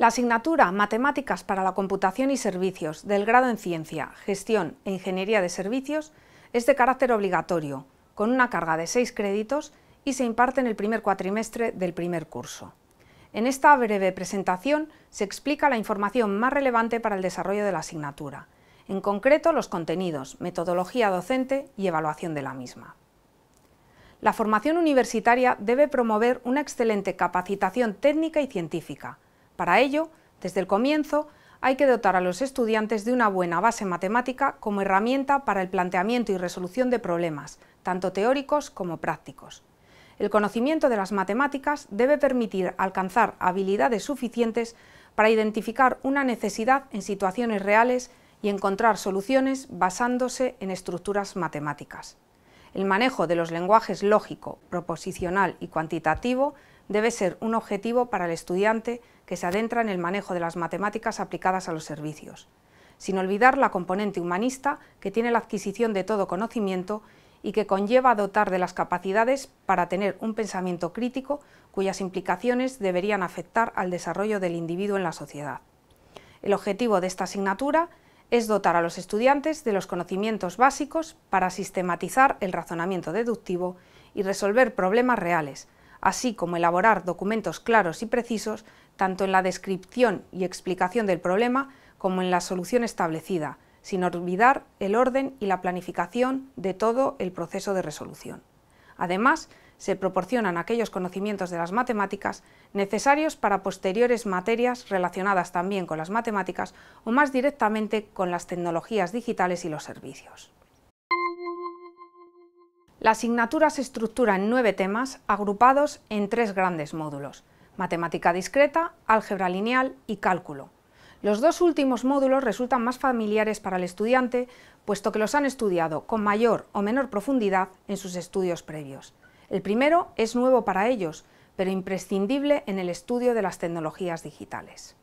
La asignatura Matemáticas para la Computación y Servicios del grado en Ciencia, Gestión e Ingeniería de Servicios es de carácter obligatorio, con una carga de seis créditos y se imparte en el primer cuatrimestre del primer curso. En esta breve presentación se explica la información más relevante para el desarrollo de la asignatura, en concreto los contenidos, metodología docente y evaluación de la misma. La formación universitaria debe promover una excelente capacitación técnica y científica, para ello, desde el comienzo, hay que dotar a los estudiantes de una buena base matemática como herramienta para el planteamiento y resolución de problemas, tanto teóricos como prácticos. El conocimiento de las matemáticas debe permitir alcanzar habilidades suficientes para identificar una necesidad en situaciones reales y encontrar soluciones basándose en estructuras matemáticas. El manejo de los lenguajes lógico, proposicional y cuantitativo debe ser un objetivo para el estudiante que se adentra en el manejo de las matemáticas aplicadas a los servicios, sin olvidar la componente humanista que tiene la adquisición de todo conocimiento y que conlleva dotar de las capacidades para tener un pensamiento crítico cuyas implicaciones deberían afectar al desarrollo del individuo en la sociedad. El objetivo de esta asignatura es dotar a los estudiantes de los conocimientos básicos para sistematizar el razonamiento deductivo y resolver problemas reales, así como elaborar documentos claros y precisos tanto en la descripción y explicación del problema como en la solución establecida, sin olvidar el orden y la planificación de todo el proceso de resolución. Además, se proporcionan aquellos conocimientos de las matemáticas necesarios para posteriores materias relacionadas también con las matemáticas o más directamente con las tecnologías digitales y los servicios. La asignatura se estructura en nueve temas agrupados en tres grandes módulos, matemática discreta, álgebra lineal y cálculo. Los dos últimos módulos resultan más familiares para el estudiante, puesto que los han estudiado con mayor o menor profundidad en sus estudios previos. El primero es nuevo para ellos, pero imprescindible en el estudio de las tecnologías digitales.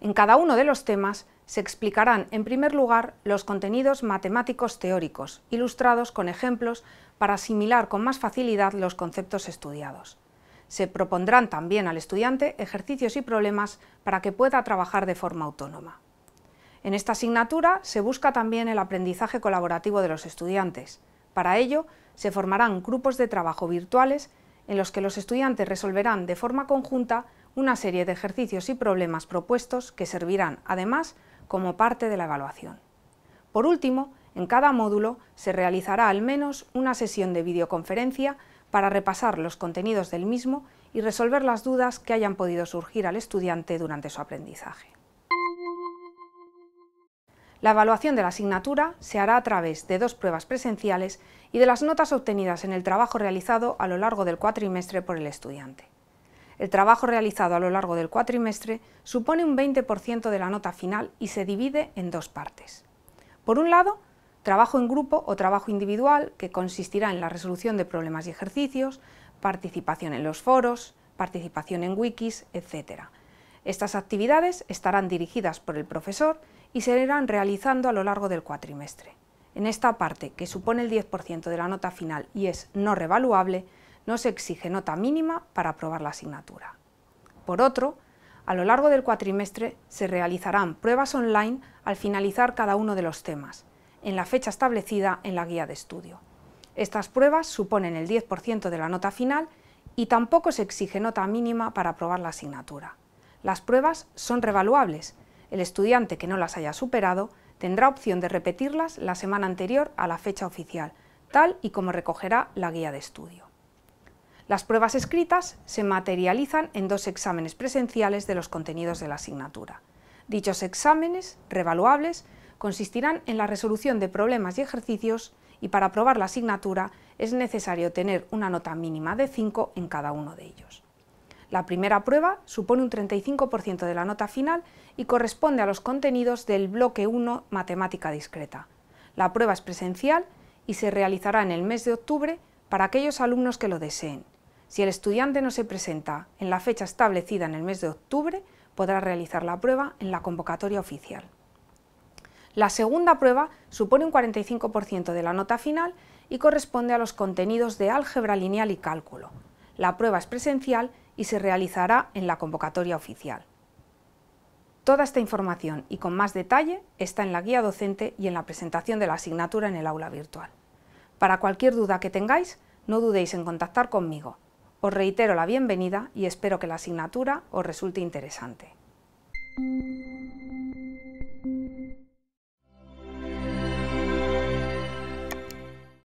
En cada uno de los temas se explicarán, en primer lugar, los contenidos matemáticos teóricos, ilustrados con ejemplos para asimilar con más facilidad los conceptos estudiados. Se propondrán también al estudiante ejercicios y problemas para que pueda trabajar de forma autónoma. En esta asignatura se busca también el aprendizaje colaborativo de los estudiantes. Para ello, se formarán grupos de trabajo virtuales en los que los estudiantes resolverán de forma conjunta una serie de ejercicios y problemas propuestos que servirán, además, como parte de la evaluación. Por último, en cada módulo se realizará al menos una sesión de videoconferencia para repasar los contenidos del mismo y resolver las dudas que hayan podido surgir al estudiante durante su aprendizaje. La evaluación de la asignatura se hará a través de dos pruebas presenciales y de las notas obtenidas en el trabajo realizado a lo largo del cuatrimestre por el estudiante. El trabajo realizado a lo largo del cuatrimestre supone un 20% de la nota final y se divide en dos partes. Por un lado, trabajo en grupo o trabajo individual, que consistirá en la resolución de problemas y ejercicios, participación en los foros, participación en wikis, etc. Estas actividades estarán dirigidas por el profesor y se irán realizando a lo largo del cuatrimestre. En esta parte, que supone el 10% de la nota final y es no revaluable, no se exige nota mínima para aprobar la asignatura. Por otro, a lo largo del cuatrimestre se realizarán pruebas online al finalizar cada uno de los temas, en la fecha establecida en la guía de estudio. Estas pruebas suponen el 10% de la nota final y tampoco se exige nota mínima para aprobar la asignatura. Las pruebas son revaluables. El estudiante que no las haya superado tendrá opción de repetirlas la semana anterior a la fecha oficial, tal y como recogerá la guía de estudio. Las pruebas escritas se materializan en dos exámenes presenciales de los contenidos de la asignatura. Dichos exámenes, revaluables, consistirán en la resolución de problemas y ejercicios y para aprobar la asignatura es necesario tener una nota mínima de 5 en cada uno de ellos. La primera prueba supone un 35% de la nota final y corresponde a los contenidos del bloque 1 Matemática discreta. La prueba es presencial y se realizará en el mes de octubre para aquellos alumnos que lo deseen si el estudiante no se presenta en la fecha establecida en el mes de octubre, podrá realizar la prueba en la convocatoria oficial. La segunda prueba supone un 45% de la nota final y corresponde a los contenidos de álgebra lineal y cálculo. La prueba es presencial y se realizará en la convocatoria oficial. Toda esta información y con más detalle está en la guía docente y en la presentación de la asignatura en el aula virtual. Para cualquier duda que tengáis, no dudéis en contactar conmigo. Os reitero la bienvenida y espero que la asignatura os resulte interesante.